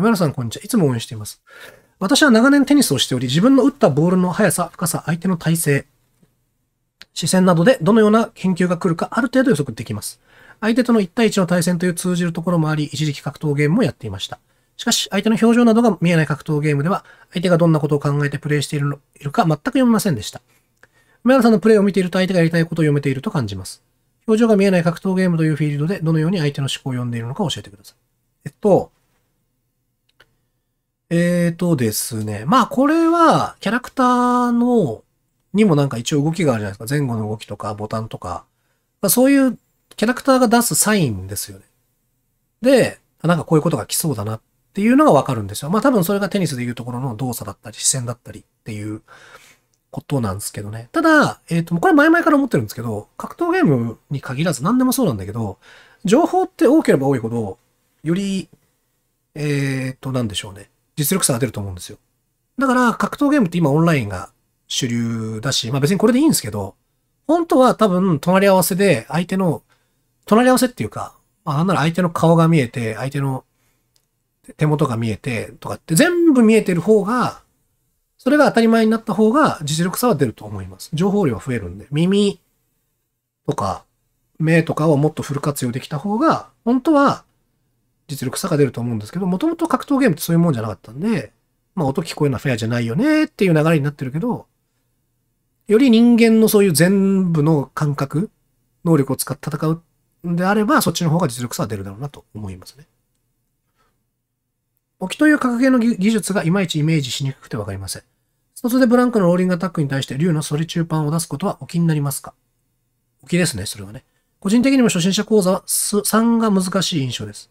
梅原さん、こんにちは。いつも応援しています。私は長年テニスをしており、自分の打ったボールの速さ、深さ、相手の体勢、視線などでどのような研究が来るかある程度予測できます。相手との1対1の対戦という通じるところもあり、一時期格闘ゲームもやっていました。しかし、相手の表情などが見えない格闘ゲームでは、相手がどんなことを考えてプレイしているか全く読めませんでした。梅原さんのプレイを見ていると相手がやりたいことを読めていると感じます。表情が見えない格闘ゲームというフィールドでどのように相手の思考を読んでいるのか教えてください。えっと、えーとですね。まあこれはキャラクターのにもなんか一応動きがあるじゃないですか。前後の動きとかボタンとか。まあ、そういうキャラクターが出すサインですよね。で、なんかこういうことが来そうだなっていうのがわかるんですよ。まあ多分それがテニスでいうところの動作だったり視線だったりっていうことなんですけどね。ただ、えっ、ー、と、これ前々から思ってるんですけど、格闘ゲームに限らず何でもそうなんだけど、情報って多ければ多いほど、より、えっ、ー、と、なんでしょうね。実力差が出ると思うんですよ。だから格闘ゲームって今オンラインが主流だし、まあ別にこれでいいんですけど、本当は多分隣り合わせで相手の、隣り合わせっていうか、まあなんなら相手の顔が見えて、相手の手元が見えてとかって全部見えてる方が、それが当たり前になった方が実力差は出ると思います。情報量は増えるんで、耳とか目とかをもっとフル活用できた方が、本当は実力差が出ると思うんですけど、もともと格闘ゲームってそういうもんじゃなかったんで、まあ音聞こえるのはフェアじゃないよねっていう流れになってるけど、より人間のそういう全部の感覚、能力を使って戦うんであれば、そっちの方が実力差は出るだろうなと思いますね。沖という格ゲーの技術がいまいちイメージしにくくてわかりません。一つでブランクのローリングアタックに対して竜のソリチューパンを出すことはお気になりますかお気ですね、それはね。個人的にも初心者講座は3が難しい印象です。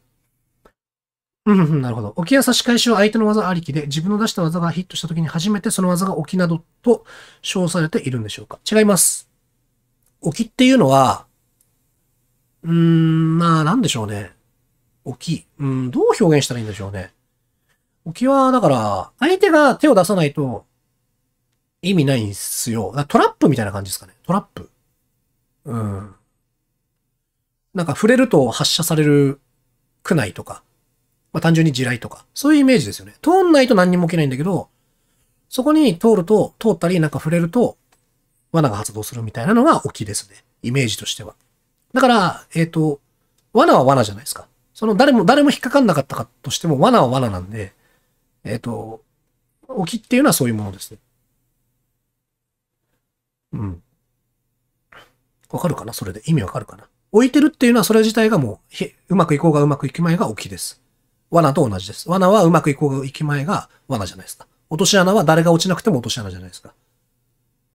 うん、なるほど。置きや差し返しは相手の技ありきで、自分の出した技がヒットした時に初めてその技が置きなどと称されているんでしょうか違います。置きっていうのは、うーん、まあ、なんでしょうね。置き。うん、どう表現したらいいんでしょうね。置きは、だから、相手が手を出さないと意味ないんすよ。トラップみたいな感じですかね。トラップ。うん。なんか触れると発射されるくないとか。まあ、単純に地雷とか、そういうイメージですよね。通んないと何にも起きないんだけど、そこに通ると、通ったりなんか触れると、罠が発動するみたいなのが沖ですね。イメージとしては。だから、えっ、ー、と、罠は罠じゃないですか。その誰も、誰も引っかかんなかったかとしても、罠は罠なんで、えっ、ー、と、沖っていうのはそういうものですね。うん。わかるかなそれで。意味わかるかな置いてるっていうのはそれ自体がもう、うまくいこうがうまくいきまいが沖です。罠と同じです。罠はうまくいく行き前が罠じゃないですか。落とし穴は誰が落ちなくても落とし穴じゃないですか。